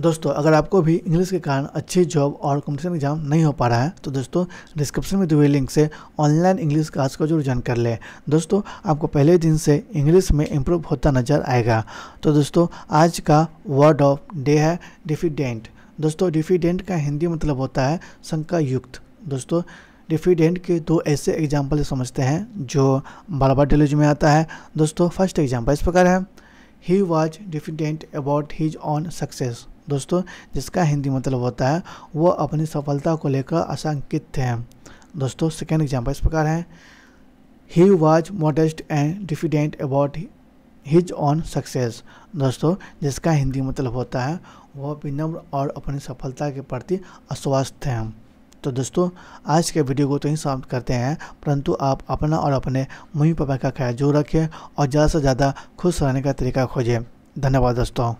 दोस्तों अगर आपको भी इंग्लिश के कारण अच्छी जॉब और कंपटीशन एग्जाम नहीं हो पा रहा है तो दोस्तों डिस्क्रिप्शन में दी हुई लिंक से ऑनलाइन इंग्लिश क्लास को जरूर ज्वाइन कर ले दोस्तों आपको पहले दिन से इंग्लिश में इम्प्रूव होता नजर आएगा तो दोस्तों आज का वर्ड ऑफ डे है डिफिडेंट दोस्तों डिफिडेंट का हिंदी मतलब होता है शंका युक्त दोस्तों डिफिडेंट के दो ऐसे एग्जाम्पल समझते हैं जो बार बार डिलोज में आता है दोस्तों फर्स्ट एग्जाम्पल इस प्रकार है he was diffident about his own success दोस्तों जिसका हिंदी मतलब होता है वो अपनी सफलता को लेकर आशंकित थे दोस्तों सेकेंड एग्जाम्पल इस प्रकार है he was modest and diffident about his own success दोस्तों जिसका हिंदी मतलब होता है वह विनम्र और अपनी सफलता के प्रति अस्वस्थ हैं तो दोस्तों आज के वीडियो को तो ही समाप्त करते हैं परंतु आप अपना और अपने मम्मी पापा का ख्याल जो रखें और ज़्यादा से ज़्यादा खुश रहने का तरीका खोजें धन्यवाद दोस्तों